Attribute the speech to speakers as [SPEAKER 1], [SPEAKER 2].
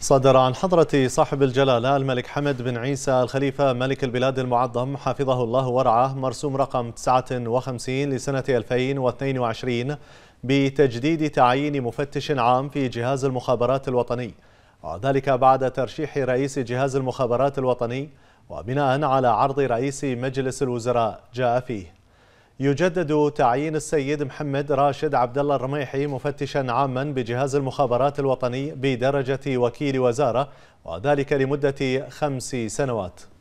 [SPEAKER 1] صدر
[SPEAKER 2] عن حضرة صاحب الجلالة الملك حمد بن عيسى الخليفة ملك البلاد المعظم حفظه الله ورعاه مرسوم رقم 59 لسنة 2022 بتجديد تعيين مفتش عام في جهاز المخابرات الوطني وذلك بعد ترشيح رئيس جهاز المخابرات الوطني وبناء على عرض رئيس مجلس الوزراء جاء فيه يجدد تعيين السيد محمد راشد عبد الله الرميحي مفتشا عاما بجهاز المخابرات الوطني بدرجه وكيل وزاره وذلك لمده خمس سنوات